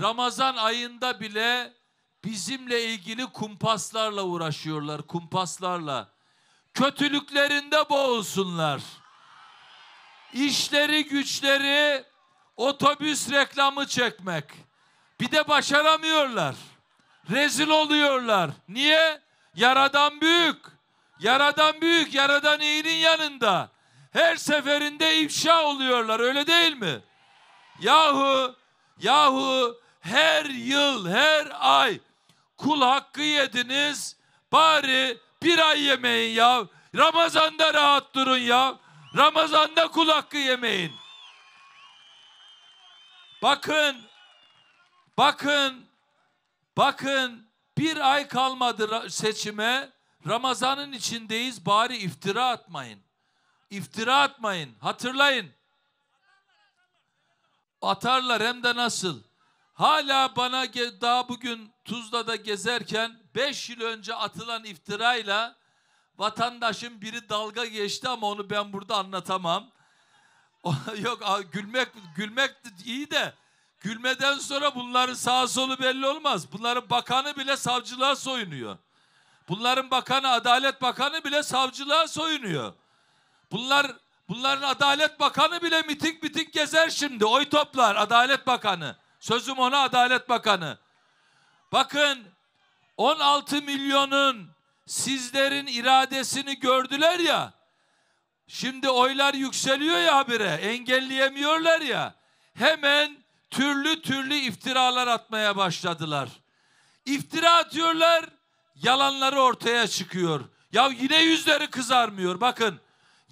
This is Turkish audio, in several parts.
Ramazan ayında bile bizimle ilgili kumpaslarla uğraşıyorlar, kumpaslarla. Kötülüklerinde boğulsunlar. İşleri güçleri otobüs reklamı çekmek. Bir de başaramıyorlar. Rezil oluyorlar. Niye? Yaradan büyük. Yaradan büyük, yaradan iyinin yanında. Her seferinde ifşa oluyorlar öyle değil mi? Yahu, yahu her yıl, her ay kul hakkı yediniz. Bari bir ay yemeyin ya. Ramazanda rahat durun ya. Ramazanda kul hakkı yemeyin. Bakın, bakın, bakın bir ay kalmadı seçime. Ramazanın içindeyiz bari iftira atmayın. İftira atmayın. Hatırlayın. Atarlar hem de nasıl? Hala bana daha bugün Tuzla'da gezerken 5 yıl önce atılan iftirayla vatandaşın biri dalga geçti ama onu ben burada anlatamam. Yok gülmek gülmek iyi de gülmeden sonra bunların sağ solu belli olmaz. Bunların bakanı bile savcılığa soyunuyor. Bunların bakanı Adalet Bakanı bile savcılığa soyunuyor. Bunlar bunların Adalet Bakanı bile miting miting gezer şimdi. Oy toplar Adalet Bakanı. Sözüm ona Adalet Bakanı. Bakın 16 milyonun sizlerin iradesini gördüler ya. Şimdi oylar yükseliyor ya habire. Engelleyemiyorlar ya. Hemen türlü türlü iftiralar atmaya başladılar. İftira atıyorlar, yalanları ortaya çıkıyor. Ya yine yüzleri kızarmıyor. Bakın,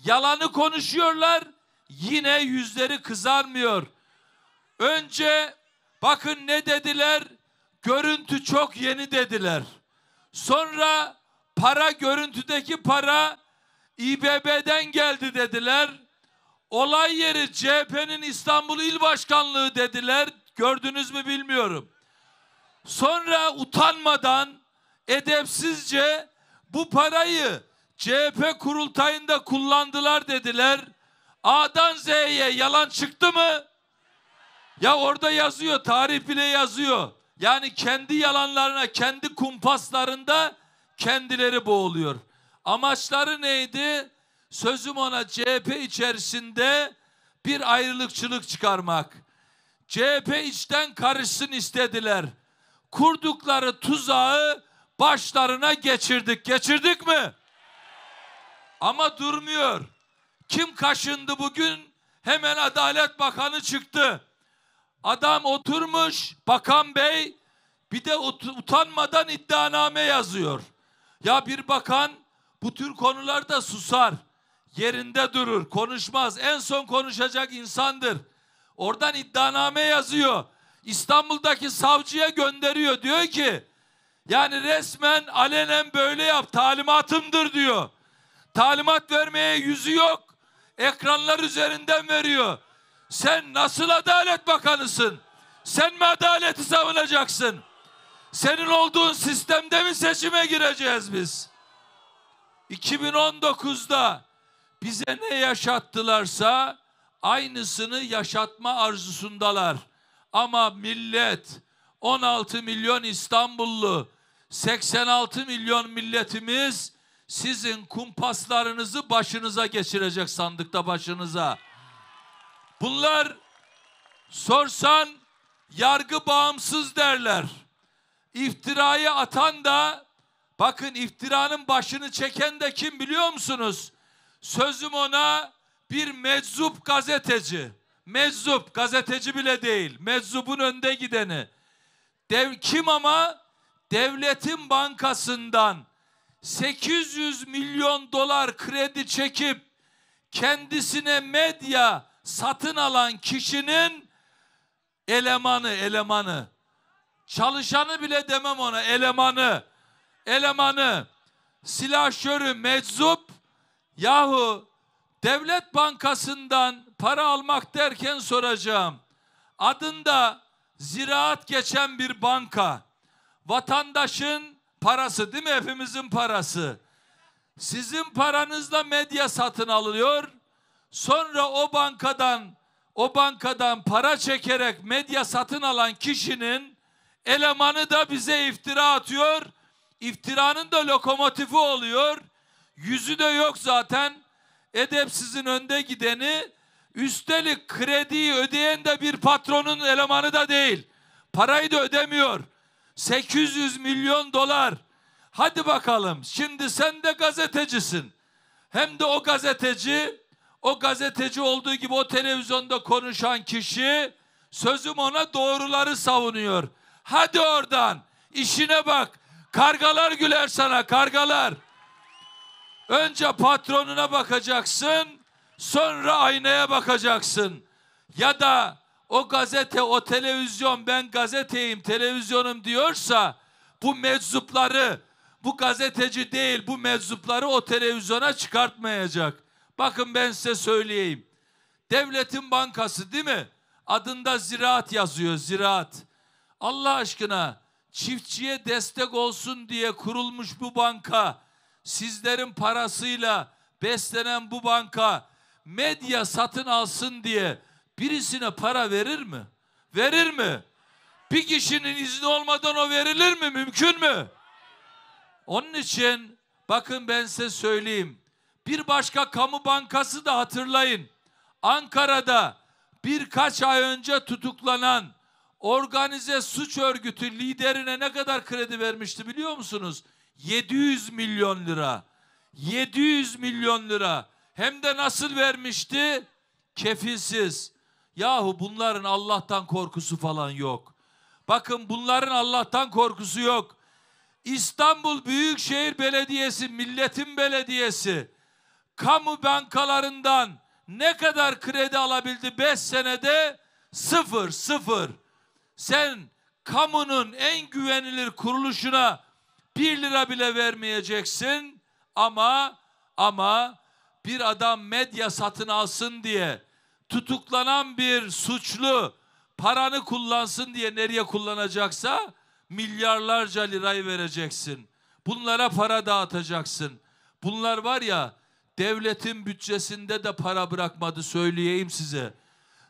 yalanı konuşuyorlar, yine yüzleri kızarmıyor. Önce Bakın ne dediler? Görüntü çok yeni dediler. Sonra para görüntüdeki para İBB'den geldi dediler. Olay yeri CHP'nin İstanbul İl Başkanlığı dediler. Gördünüz mü bilmiyorum. Sonra utanmadan edepsizce bu parayı CHP kurultayında kullandılar dediler. A'dan Z'ye yalan çıktı mı? Ya orada yazıyor, tarih bile yazıyor. Yani kendi yalanlarına, kendi kumpaslarında kendileri boğuluyor. Amaçları neydi? Sözüm ona CHP içerisinde bir ayrılıkçılık çıkarmak. CHP içten karışsın istediler. Kurdukları tuzağı başlarına geçirdik. Geçirdik mi? Ama durmuyor. Kim kaşındı bugün? Hemen Adalet Bakanı çıktı. Adam oturmuş bakan bey bir de utanmadan iddianame yazıyor. Ya bir bakan bu tür konularda susar. Yerinde durur, konuşmaz. En son konuşacak insandır. Oradan iddianame yazıyor. İstanbul'daki savcıya gönderiyor. Diyor ki yani resmen alenen böyle yap talimatımdır diyor. Talimat vermeye yüzü yok. Ekranlar üzerinden veriyor. Sen nasıl adalet bakanısın? Sen mi adaleti savunacaksın? Senin olduğun sistemde mi seçime gireceğiz biz? 2019'da bize ne yaşattılarsa aynısını yaşatma arzusundalar. Ama millet 16 milyon İstanbullu 86 milyon milletimiz sizin kumpaslarınızı başınıza geçirecek sandıkta başınıza. Bunlar sorsan yargı bağımsız derler. İftirayı atan da bakın iftiranın başını çeken de kim biliyor musunuz? Sözüm ona bir meczup gazeteci. Meczup gazeteci bile değil. Meczubun önde gideni. Dev, kim ama? Devletin bankasından 800 milyon dolar kredi çekip kendisine medya satın alan kişinin elemanı, elemanı. Çalışanı bile demem ona, elemanı. Elemanı. Silahşörü meczup yahu Devlet Bankası'ndan para almak derken soracağım. Adında ziraat geçen bir banka. Vatandaşın parası değil mi? Hepimizin parası. Sizin paranızla medya satın alıyor. Sonra o bankadan o bankadan para çekerek medya satın alan kişinin elemanı da bize iftira atıyor. İftiranın da lokomotifi oluyor. Yüzü de yok zaten. Edepsizin önde gideni. Üstelik krediyi ödeyen de bir patronun elemanı da değil. Parayı da ödemiyor. 800 milyon dolar. Hadi bakalım. Şimdi sen de gazetecisin. Hem de o gazeteci o gazeteci olduğu gibi o televizyonda konuşan kişi sözüm ona doğruları savunuyor. Hadi oradan işine bak. Kargalar güler sana kargalar. Önce patronuna bakacaksın, sonra aynaya bakacaksın. Ya da o gazete, o televizyon ben gazeteyim, televizyonum diyorsa bu meczupları, bu gazeteci değil bu meczupları o televizyona çıkartmayacak. Bakın ben size söyleyeyim. Devletin bankası değil mi? Adında ziraat yazıyor ziraat. Allah aşkına çiftçiye destek olsun diye kurulmuş bu banka sizlerin parasıyla beslenen bu banka medya satın alsın diye birisine para verir mi? Verir mi? Bir kişinin izni olmadan o verilir mi? Mümkün mü? Onun için bakın ben size söyleyeyim. Bir başka kamu bankası da hatırlayın. Ankara'da birkaç ay önce tutuklanan organize suç örgütü liderine ne kadar kredi vermişti biliyor musunuz? 700 milyon lira. 700 milyon lira. Hem de nasıl vermişti? Kefilsiz. Yahu bunların Allah'tan korkusu falan yok. Bakın bunların Allah'tan korkusu yok. İstanbul Büyükşehir Belediyesi, milletin belediyesi kamu bankalarından ne kadar kredi alabildi 5 senede? Sıfır, sıfır. Sen kamunun en güvenilir kuruluşuna 1 lira bile vermeyeceksin ama ama bir adam medya satın alsın diye tutuklanan bir suçlu paranı kullansın diye nereye kullanacaksa milyarlarca lirayı vereceksin. Bunlara para dağıtacaksın. Bunlar var ya Devletin bütçesinde de para bırakmadı söyleyeyim size.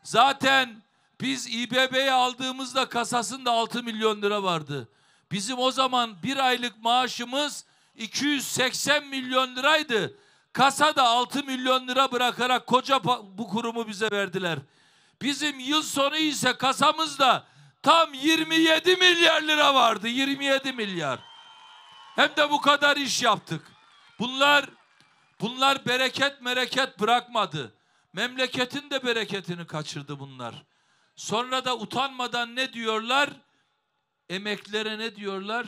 Zaten biz İBB'yi aldığımızda kasasında 6 milyon lira vardı. Bizim o zaman bir aylık maaşımız 280 milyon liraydı. Kasa da 6 milyon lira bırakarak koca bu kurumu bize verdiler. Bizim yıl sonu ise kasamızda tam 27 milyar lira vardı. 27 milyar. Hem de bu kadar iş yaptık. Bunlar Bunlar bereket mereket bırakmadı. Memleketin de bereketini kaçırdı bunlar. Sonra da utanmadan ne diyorlar? Emeklere ne diyorlar?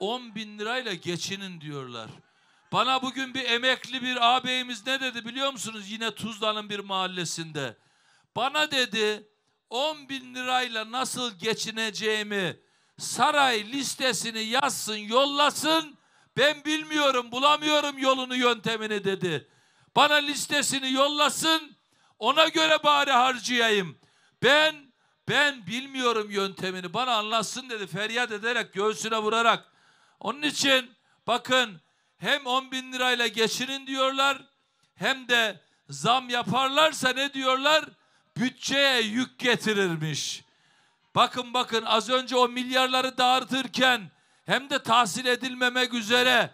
10 bin lirayla geçinin diyorlar. Bana bugün bir emekli bir ağabeyimiz ne dedi biliyor musunuz? Yine Tuzla'nın bir mahallesinde. Bana dedi 10 bin lirayla nasıl geçineceğimi saray listesini yazsın yollasın ben bilmiyorum, bulamıyorum yolunu, yöntemini dedi. Bana listesini yollasın, ona göre bari harcayayım. Ben, ben bilmiyorum yöntemini, bana anlatsın dedi. Feryat ederek, göğsüne vurarak. Onun için bakın hem 10 bin lirayla geçinin diyorlar, hem de zam yaparlarsa ne diyorlar? Bütçeye yük getirirmiş. Bakın bakın az önce o milyarları dağıtırken hem de tahsil edilmemek üzere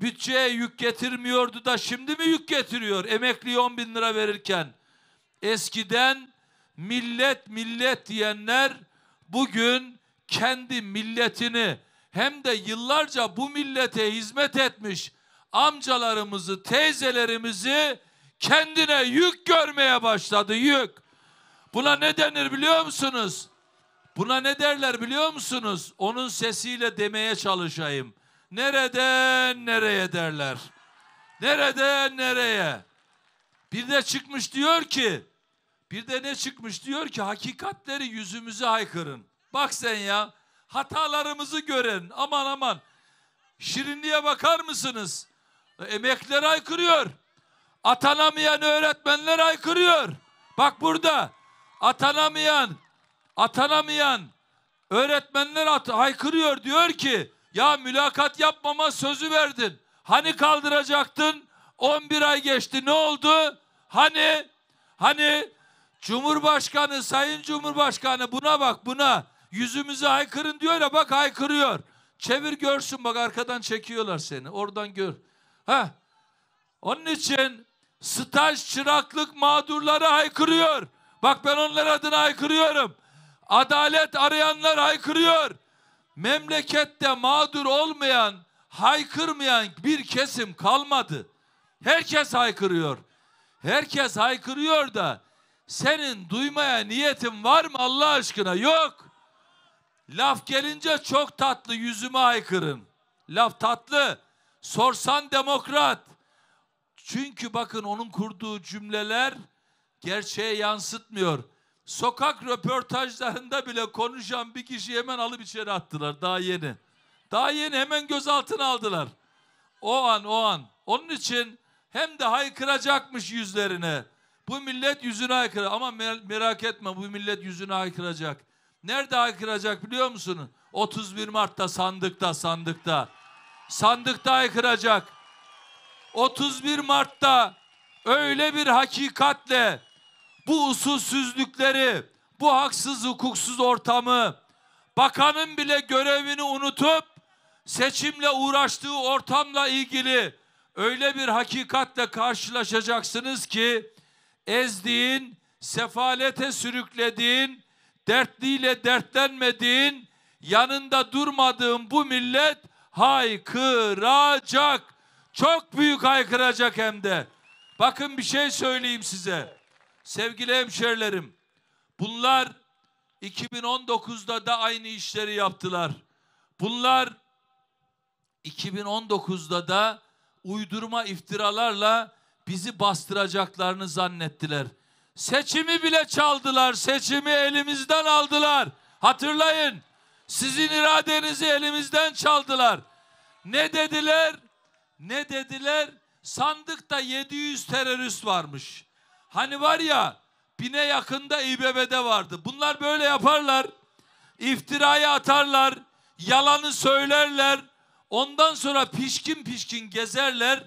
bütçeye yük getirmiyordu da şimdi mi yük getiriyor Emekli 10 bin lira verirken? Eskiden millet millet diyenler bugün kendi milletini hem de yıllarca bu millete hizmet etmiş amcalarımızı, teyzelerimizi kendine yük görmeye başladı yük. Buna ne denir biliyor musunuz? Buna ne derler biliyor musunuz? Onun sesiyle demeye çalışayım. Nereden nereye derler. Nereden nereye? Bir de çıkmış diyor ki, bir de ne çıkmış diyor ki hakikatleri yüzümüze haykırın. Bak sen ya hatalarımızı gören aman aman şirinliğe bakar mısınız? Emekler aykırıyor. Atanamayan öğretmenler aykırıyor. Bak burada atanamayan atanamayan öğretmenler at haykırıyor diyor ki ya mülakat yapmama sözü verdin. Hani kaldıracaktın? 11 ay geçti. Ne oldu? Hani hani Cumhurbaşkanı, Sayın Cumhurbaşkanı buna bak buna. Yüzümüze haykırın diyor ya bak haykırıyor. Çevir görsün bak arkadan çekiyorlar seni. Oradan gör. Ha. Onun için staj çıraklık mağdurları haykırıyor. Bak ben onlar adına haykırıyorum. Adalet arayanlar haykırıyor. Memlekette mağdur olmayan, haykırmayan bir kesim kalmadı. Herkes haykırıyor. Herkes haykırıyor da senin duymaya niyetin var mı Allah aşkına? Yok. Laf gelince çok tatlı yüzüme haykırın. Laf tatlı. Sorsan demokrat. Çünkü bakın onun kurduğu cümleler gerçeğe yansıtmıyor sokak röportajlarında bile konuşan bir kişi hemen alıp içeri attılar daha yeni. Daha yeni hemen gözaltına aldılar. O an o an. Onun için hem de haykıracakmış yüzlerine. Bu millet yüzünü haykıracak ama merak etme bu millet yüzünü haykıracak. Nerede haykıracak biliyor musunuz? 31 Mart'ta sandıkta sandıkta. Sandıkta haykıracak. 31 Mart'ta öyle bir hakikatle bu usulsüzlükleri, bu haksız hukuksuz ortamı, bakanın bile görevini unutup seçimle uğraştığı ortamla ilgili öyle bir hakikatle karşılaşacaksınız ki ezdiğin, sefalete sürüklediğin, dertliyle dertlenmediğin, yanında durmadığın bu millet haykıracak. Çok büyük haykıracak hem de. Bakın bir şey söyleyeyim size. Sevgili hemşerilerim, bunlar 2019'da da aynı işleri yaptılar. Bunlar 2019'da da uydurma iftiralarla bizi bastıracaklarını zannettiler. Seçimi bile çaldılar, seçimi elimizden aldılar. Hatırlayın, sizin iradenizi elimizden çaldılar. Ne dediler? Ne dediler? Sandıkta 700 terörist varmış. Hani var ya bine yakında İBB'de vardı. Bunlar böyle yaparlar. İftirayı atarlar. Yalanı söylerler. Ondan sonra pişkin pişkin gezerler.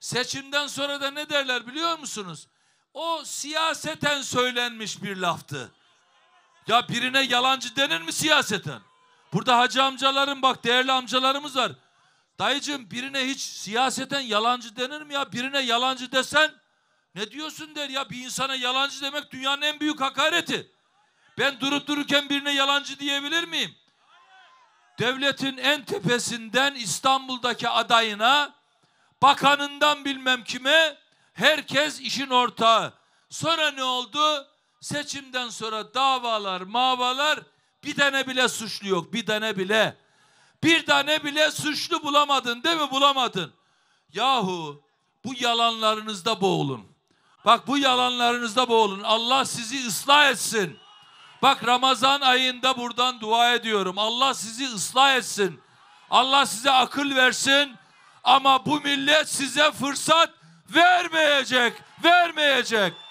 Seçimden sonra da ne derler biliyor musunuz? O siyaseten söylenmiş bir laftı. Ya birine yalancı denir mi siyaseten? Burada hacı amcaların bak değerli amcalarımız var. Dayıcığım birine hiç siyaseten yalancı denir mi ya? Birine yalancı desen ne diyorsun der ya bir insana yalancı demek dünyanın en büyük hakareti. Ben durup dururken birine yalancı diyebilir miyim? Devletin en tepesinden İstanbul'daki adayına, bakanından bilmem kime herkes işin ortağı. Sonra ne oldu? Seçimden sonra davalar, mavalar bir tane bile suçlu yok. Bir tane bile. Bir tane bile suçlu bulamadın değil mi? Bulamadın. Yahu bu yalanlarınızda boğulun. Bak bu yalanlarınızda boğulun. Allah sizi ıslah etsin. Bak Ramazan ayında buradan dua ediyorum. Allah sizi ıslah etsin. Allah size akıl versin. Ama bu millet size fırsat vermeyecek. Vermeyecek.